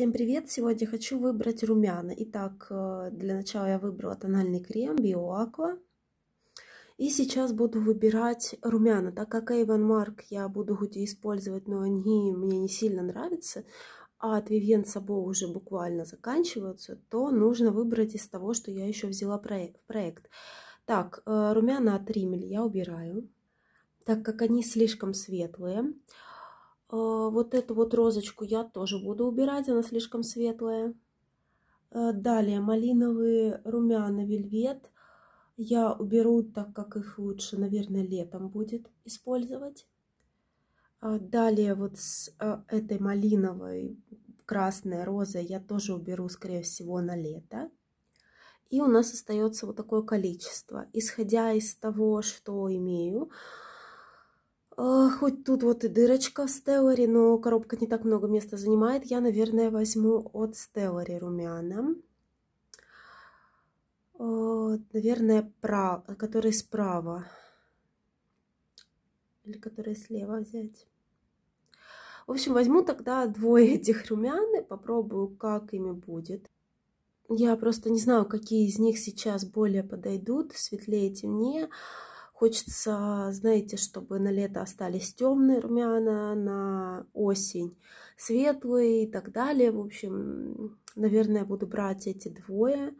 Всем привет! Сегодня хочу выбрать румяна. Итак, э, для начала я выбрала тональный крем Bioaqua. И сейчас буду выбирать румяна. Так как Avon Mark я буду хоть и использовать, но они мне не сильно нравятся, а от Vivienne Sabo уже буквально заканчиваются, то нужно выбрать из того, что я еще взяла в проект. Так, э, румяна от Rimmel я убираю, так как они слишком светлые. А, вот эту вот розочку я тоже буду убирать, она слишком светлая. А, далее малиновые румяна вельвет. Я уберу, так как их лучше, наверное, летом будет использовать. А, далее вот с этой малиновой красной розой я тоже уберу, скорее всего, на лето. И у нас остается вот такое количество. Исходя из того, что имею, а, хоть тут вот и дырочка в Стелларе, но коробка не так много места занимает. Я, наверное, возьму от Стеллари румяна. А, наверное, прав... который справа. Или который слева взять. В общем, возьму тогда двое этих румян и попробую, как ими будет. Я просто не знаю, какие из них сейчас более подойдут, светлее, темнее. Хочется, знаете, чтобы на лето остались темные румяна, на осень светлые и так далее. В общем, наверное, буду брать эти двое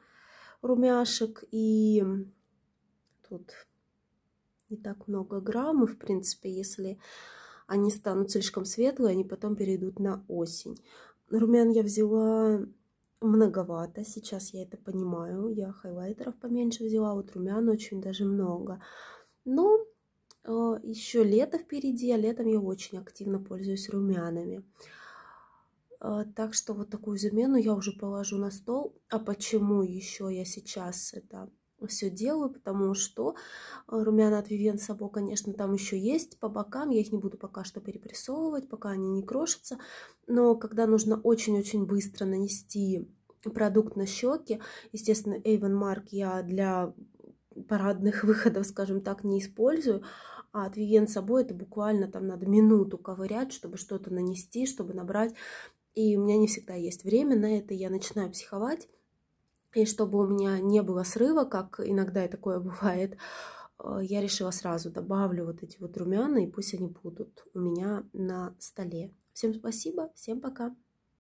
румяшек. И тут не так много грамм. И, в принципе, если они станут слишком светлые, они потом перейдут на осень. Румян я взяла многовато, сейчас я это понимаю. Я хайлайтеров поменьше взяла, вот румян очень даже много. Но э, еще лето впереди, а летом я очень активно пользуюсь румянами. Э, так что вот такую замену я уже положу на стол. А почему еще я сейчас это все делаю, потому что э, румяна от Vivienne Sabo, конечно, там еще есть по бокам, я их не буду пока что перепрессовывать, пока они не крошатся, но когда нужно очень-очень быстро нанести продукт на щеки, естественно, Avon Mark я для парадных выходов, скажем так, не использую, а отвиен собой это буквально там надо минуту ковырять, чтобы что-то нанести, чтобы набрать. И у меня не всегда есть время на это, я начинаю психовать. И чтобы у меня не было срыва, как иногда и такое бывает, э, я решила сразу добавлю вот эти вот румяна, и пусть они будут у меня на столе. Всем спасибо, всем пока!